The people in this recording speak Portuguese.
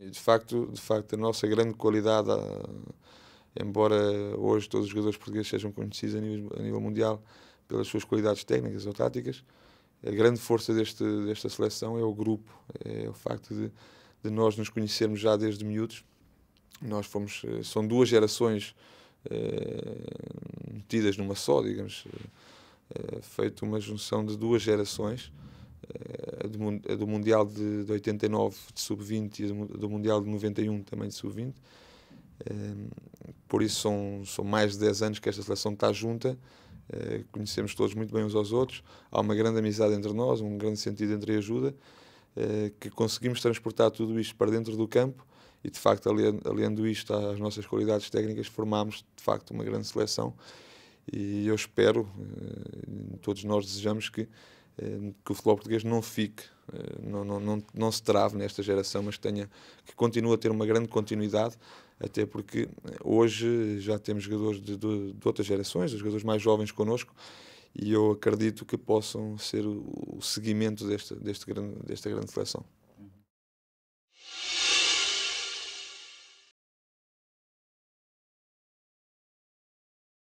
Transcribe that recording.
de facto, de facto, a nossa grande qualidade, eh, embora hoje todos os jogadores portugueses sejam conhecidos a nível, a nível mundial pelas suas qualidades técnicas ou táticas, a grande força deste, desta seleção é o grupo, é o facto de, de nós nos conhecermos já desde miúdos. Nós fomos, eh, são duas gerações eh, metidas numa só, digamos, feito uma junção de duas gerações do, Mundial de, de 89 de sub-20 e do, Mundial de 91 também de sub-20. Ehm, por isso são, são mais de 10 anos que esta seleção está junta. Eh, conhecemos todos muito bem uns aos outros. Há uma grande amizade entre nós, um grande sentido entre ajuda, eh, que conseguimos transportar tudo isto para dentro do campo e, de facto, aliando isto às nossas qualidades técnicas, formámos, de facto, uma grande seleção. E eu espero, eh, todos nós desejamos que eh, que o futebol português não fique, eh, não, não, não, não se trave nesta geração, mas que, tenha, que continue a ter uma grande continuidade, até porque eh, hoje já temos jogadores de, de, de outras gerações, jogadores mais jovens connosco, e eu acredito que possam ser o, o seguimento desta, deste grande, desta grande seleção.